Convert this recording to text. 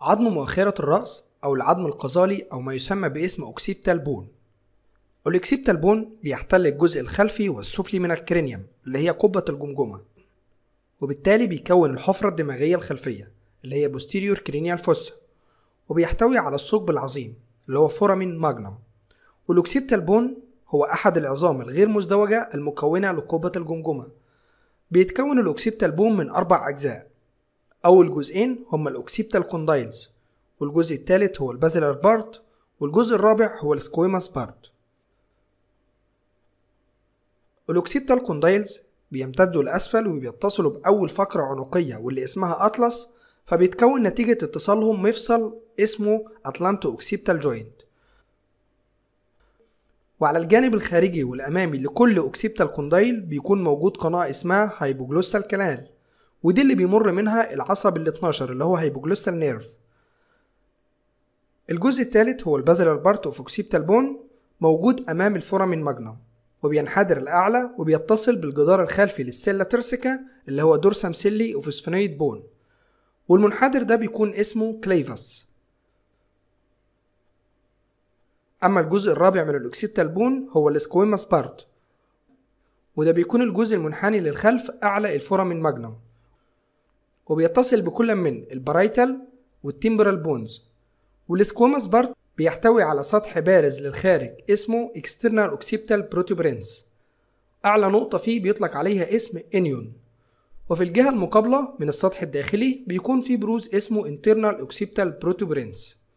عظم مؤخرة الرأس أو العظم القزالي أو ما يسمى باسم أوكسيبتال بون الأوكسيبتال بون بيحتل الجزء الخلفي والسفلي من الكرينيوم اللي هي قبة الجمجمة وبالتالي بيكون الحفرة الدماغية الخلفية اللي هي posterior cranial fossa وبيحتوي على الثقب العظيم اللي هو فورامين ماجنم والأوكسيبتال بون هو أحد العظام الغير مزدوجة المكونة لقبة الجمجمة بيتكون الأوكسيبتال بون من أربع أجزاء أول جزئين هما الأوكسيبتال كوندايلز والجزء الثالث هو البازلر بارت والجزء الرابع هو السكويماس بارت الأوكسيبتال كوندايلز بيمتدوا لأسفل وبيتصلوا بأول فقرة عنقية واللي اسمها أطلس فبيتكون نتيجة اتصالهم مفصل اسمه أتلانتو أوكسيبتال جوينت وعلى الجانب الخارجي والأمامي لكل أوكسيبتال كوندايل بيكون موجود قناة اسمها هايبوجلوسال كلال ودي اللي بيمر منها العصب ال 12 اللي هو هيبوجلوسال نيرف الجزء الثالث هو البازلر بارت اوف اوكسيبتال بون موجود امام الفورامين ماجنم وبينحدر الاعلى وبيتصل بالجدار الخلفي للسيلا ترسيكا اللي هو دورسام سيلي اوفسفينويد بون والمنحدر ده بيكون اسمه كليفس اما الجزء الرابع من الاوكسيبتال بون هو الاسكويماس بارت وده بيكون الجزء المنحني للخلف اعلى الفورامين ماجنم وبيتصل بكل من البرايتال والتيمبرال بونز والسكوماس بارت بيحتوي على سطح بارز للخارج اسمه external occipital protuberance أعلى نقطة فيه بيطلق عليها اسم انيون وفي الجهة المقابلة من السطح الداخلي بيكون في بروز اسمه internal occipital protuberance